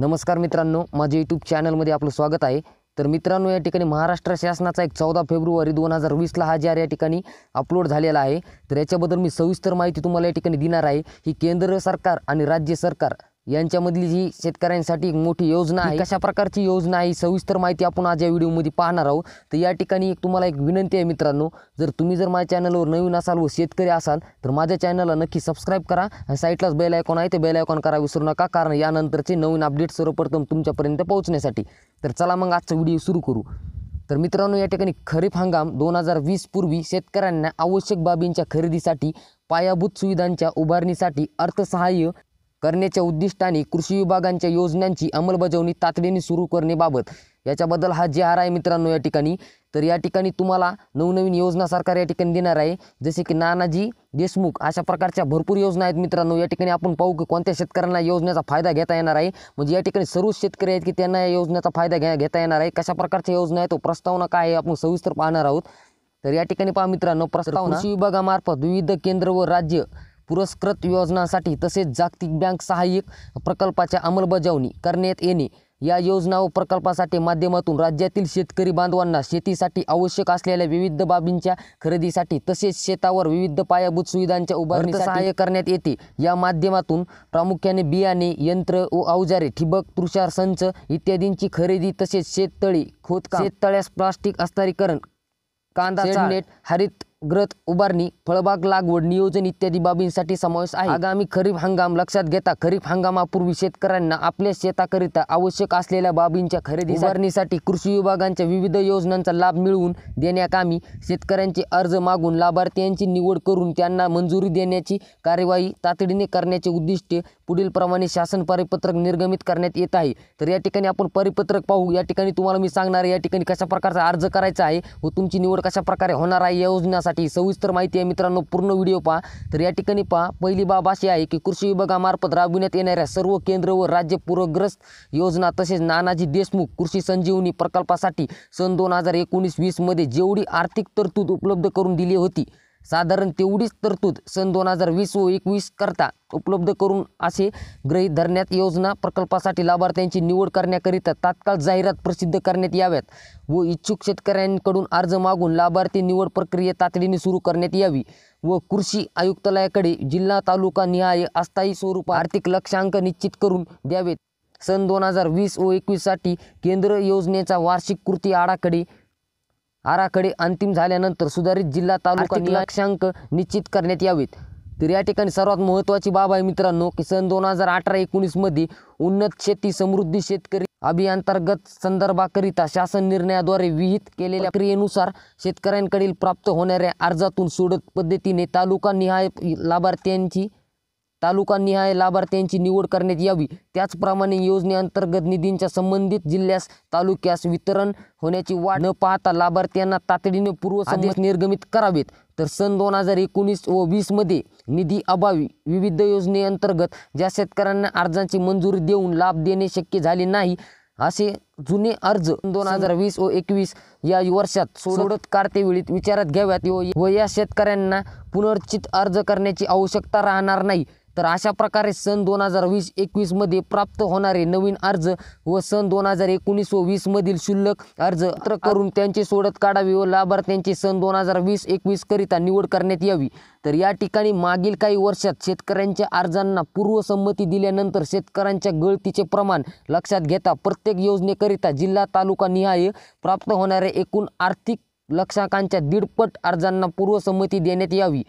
नमस्कार मित्रांनो माझ्या यूट्यूब चॅनलमध्ये आपलं स्वागत आहे तर मित्रांनो या ठिकाणी महाराष्ट्र शासनाचा एक चौदा फेब्रुवारी दोन हजार वीसला हा जार या ठिकाणी अपलोड झालेला आहे तर याच्याबद्दल मी सविस्तर माहिती तुम्हाला या ठिकाणी देणार आहे ही केंद्र सरकार आणि राज्य सरकार यांच्यामधली जी शेतकऱ्यांसाठी एक मोठी योजना आहे कशा प्रकारची योजना आहे सविस्तर माहिती आपण आज या व्हिडिओमध्ये पाहणार आहोत तर या ठिकाणी एक तुम्हाला एक विनंती आहे मित्रांनो जर तुम्ही जर माझ्या चॅनलवर नवीन असाल व शेतकरी असाल तर माझ्या चॅनलला नक्की सबस्क्राईब करा आणि साईटलाच बेल आयकॉन आहे ते बेल आयकॉन करा विसरू नका कारण यानंतरचे नवीन अपडेट सर्वप्रथम तुमच्यापर्यंत पोहोचण्यासाठी तर चला मग आजचा व्हिडिओ सुरू करू तर मित्रांनो या ठिकाणी खरीप हंगाम दोन हजार वीस पूर्वी शेतकऱ्यांना आवश्यक बाबींच्या खरेदीसाठी पायाभूत सुविधांच्या उभारणीसाठी अर्थसहाय्य करण्याच्या उद्दिष्टाने कृषी विभागांच्या योजनांची अंमलबजावणी तातडीने सुरू करण्याबाबत याच्याबद्दल हा जे आहे मित्रांनो या ठिकाणी तर या ठिकाणी तुम्हाला नवनवीन योजना सरकार या ठिकाणी देणार आहे जसे की नानाजी देशमुख अशा प्रकारच्या भरपूर योजना आहेत मित्रांनो या ठिकाणी आपण पाहू की कोणत्या शेतकऱ्यांना योजनेचा फायदा घेता येणार आहे म्हणजे या ठिकाणी सर्वच शेतकरी आहेत की त्यांना या योजनेचा फायदा घेता येणार आहे कशा प्रकारच्या योजना आहेत तो प्रस्तावना काय आहे आपण सविस्तर पाहणार आहोत तर या ठिकाणी पहा मित्रांनो प्रस्तावना कृषी विभागामार्फत विविध केंद्र व राज्य पुरस्कृत योजनांसाठी तसेच जागतिक बँक सहाय्यक प्रकल्पाच्या अंमलबजावणी करण्यात येणे या योजना व प्रकल्पासाठी माध्यमातून राज्यातील शेतकरी बांधवांना शेतीसाठी आवश्यक असलेल्या विविध बाबींच्या खरेदीसाठी तसेच शेतावर विविध पायाभूत सुविधांच्या उभारणी सहाय्य करण्यात येते या माध्यमातून प्रामुख्याने बियाणे यंत्र व अवजारे ठिबक तुषार संच इत्यादींची खरेदी तसेच शेततळी खोदकाम शेततळ्यास प्लास्टिक अस्तरीकरण कांदा नेट हरित ग्रत उभारणी फळबाग लागवड नियोजन इत्यादी बाबींसाठी समावेश आहे आगामी खरीप हंगाम लक्षात घेता खरीप हंगामापूर्वी शेतकऱ्यांना आपल्या शेताकरिता आवश्यक असलेल्या बाबींच्या खरेदी उभारणीसाठी कृषी विभागांच्या विविध योजनांचा लाभ मिळवून देण्याकामी शेतकऱ्यांचे अर्ज मागून लाभार्थ्यांची निवड करून त्यांना मंजुरी देण्याची कार्यवाही तातडीने करण्याचे पुढील पुढीलप्रमाणे शासन परिपत्रक निर्गमित करण्यात येत आहे तर या ठिकाणी आपण परिपत्रक पाहू या ठिकाणी तुम्हाला मी सांगणार या ठिकाणी कशा प्रकारचा अर्ज करायचा आहे व तुमची निवड कशा प्रकारे होणार आहे या योजनासाठी करण्यासाठी सविस्तर माहिती आहे मित्रांनो पूर्ण व्हिडिओ पहा तर या ठिकाणी पहा पहिली बाब अशी आहे की कृषी विभागामार्फत राबविण्यात येणाऱ्या सर्व केंद्र व राज्य पूरग्रस्त योजना तसेच नानाजी देशमुख कृषी संजीवनी प्रकल्पासाठी सन दोन हजार एकोणीस वीसमध्ये जेवढी आर्थिक तरतूद उपलब्ध करून दिली होती साधारण तेवढीच तरतूद सन दोन हजार वीस व एकवीस करता उपलब्ध करून असे ग्रहीत धरण्यात योजना प्रकल्पासाठी लाभार्थ्यांची निवड करण्याकरिता तात्काळ जाहिरात प्रसिद्ध करण्यात याव्यात व इच्छुक शेतकऱ्यांकडून अर्ज मागून लाभार्थी निवड प्रक्रिया तातडीने सुरू करण्यात यावी व कृषी आयुक्तालयाकडे जिल्हा तालुका निहाय अस्थायी स्वरूप आर्थिक लक्षांक निश्चित करून द्यावेत सन दोन हजार वीस व एकवीससाठी केंद्र योजनेचा वार्षिक कृती आराखडे आराखडे अंतिम झाल्यानंतर सुधारित जिल्हा तालुका निश्चित करण्यात यावेत तर या ठिकाणी सर्वात महत्वाची बाब आहे मित्रांनो की सन दोन हजार अठरा एकोणीस मध्ये उन्नत शेती समृद्धी शेतकरी अभियांतर्गत संदर्भाकरिता शासन निर्णयाद्वारे विहित केलेल्या क्रियेनुसार शेतकऱ्यांकडील प्राप्त होणाऱ्या अर्जातून सोडत पद्धतीने तालुका निहाय लाभार्थ्यांची तालुकानिहाय लाभार्थ्यांची निवड करण्यात यावी त्याचप्रमाणे योजनेअंतर्गत निधींच्या संबंधित जिल्ह्यास तालुक्यास वितरण होण्याची वाट न पाहता लाभार्थ्यांना तातडीने पूर्वसंदेश निर्गमित करावेत तर सन दोन हजार एकोणीस व वीसमध्ये निधी अभावी विविध योजनेअंतर्गत ज्या शेतकऱ्यांना अर्जांची मंजुरी देऊन लाभ देणे शक्य झाले नाही असे जुने अर्ज दोन हजार वीस व एकवीस या वर्षात सोडत काढतेवेळी विचारात घ्याव्यात व या शेतकऱ्यांना पुनर्चित अर्ज करण्याची आवश्यकता राहणार नाही तर अशा प्रकारे सन दोन हजार वीस एकवीसमध्ये प्राप्त होणारे नवीन अर्ज व सन दोन हजार एकोणीस व वीसमधील शुल्लक अर्ज एकत्र करून त्यांची सोडत काढावी व लाभार्थ्यांची सन दोन हजार वीस एकवीसकरिता निवड करण्यात यावी तर या ठिकाणी मागील काही वर्षात शेतकऱ्यांच्या अर्जांना पूर्वसंमती दिल्यानंतर शेतकऱ्यांच्या गळतीचे प्रमाण लक्षात घेता प्रत्येक योजनेकरिता जिल्हा तालुका निहाय प्राप्त होणाऱ्या एकूण आर्थिक लक्षांकांच्या दीडपट अर्जांना पूर्वसंमती देण्यात यावी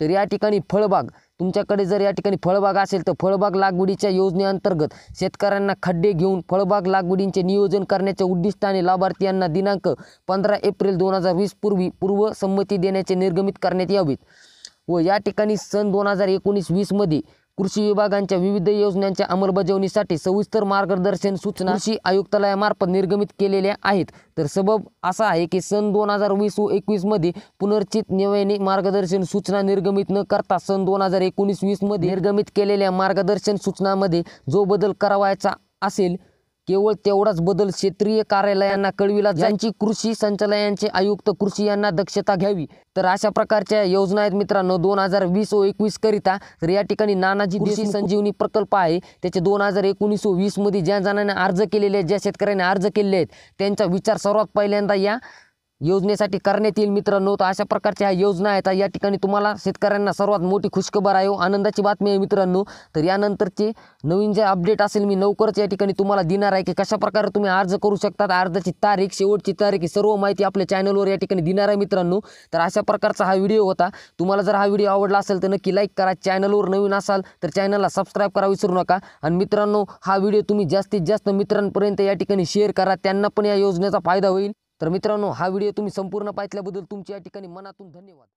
तर या ठिकाणी फळबाग तुमच्याकडे जर या ठिकाणी फळबाग असेल तर फळबाग लागवडीच्या योजनेअंतर्गत शेतकऱ्यांना खड्डे घेऊन फळबाग लागवडींचे नियोजन करण्याच्या उद्दिष्टाने लाभार्थी दिनांक पंधरा एप्रिल दोन हजार वीस पूर्वी पूर्वसंमती देण्याचे निर्गमित करण्यात यावेत व या ठिकाणी सन दोन हजार एकोणीस वीसमध्ये कृषी विभागांच्या विविध योजनांच्या अंमलबजावणीसाठी सविस्तर मार्गदर्शन सूचना कृषी आयुक्तालयामार्फत निर्गमित केलेल्या आहेत तर सबब असा आहे की सन दोन हजार वीस व एकवीसमध्ये पुनर्चित नव्याने मार्गदर्शन सूचना निर्गमित न करता सन दोन हजार एकोणीस वीसमध्ये निर्गमित केलेल्या मार्गदर्शन सूचनामध्ये जो बदल करावायचा असेल केवळ तेवढाच बदल क्षेत्रीय कार्यालयांना कळविला ज्यांची कृषी संचालयांचे आयुक्त कृषी यांना दक्षता घ्यावी तर अशा प्रकारच्या योजना आहेत मित्रांनो दोन हजार वीस व एकवीस करिता तर या ठिकाणी नानाजी कृषी संजीवनी प्रकल्प आहे त्याचे दोन हजार एकोणीस मध्ये ज्या जणांना अर्ज केलेले आहेत ज्या शेतकऱ्यांनी अर्ज केलेले आहेत त्यांचा विचार सर्वात पहिल्यांदा या योजनेसाठी करण्यात येईल मित्रांनो तर अशा प्रकारच्या ह्या योजना आहेत या ठिकाणी तुम्हाला शेतकऱ्यांना सर्वात मोठी खुशखबर आहे हो. आनंदाची बातमी आहे मित्रांनो तर यानंतरचे नवीन जे अपडेट असेल मी लवकरच या ठिकाणी तुम्हाला देणार आहे की कशाप्रकारे तुम्ही अर्ज करू शकतात अर्जाची तारीख शेवटची तारीख ही सर्व माहिती आपल्या चॅनलवर या ठिकाणी देणार आहे मित्रांनो तर अशा प्रकारचा हा व्हिडिओ होता तुम्हाला जर हा व्हिडिओ आवडला असेल तर नक्की लाईक करा चॅनलवर नवीन असाल तर चॅनलला सबस्क्राईब करा विसरू नका आणि मित्रांनो हा व्हिडिओ तुम्ही जास्तीत जास्त मित्रांपर्यंत या ठिकाणी शेअर करा त्यांना पण या योजनेचा फायदा होईल तर मित्रांनो हा व्हिडिओ तुम्ही संपूर्ण पाहिल्याबद्दल तुमच्या या ठिकाणी मनातून धन्यवाद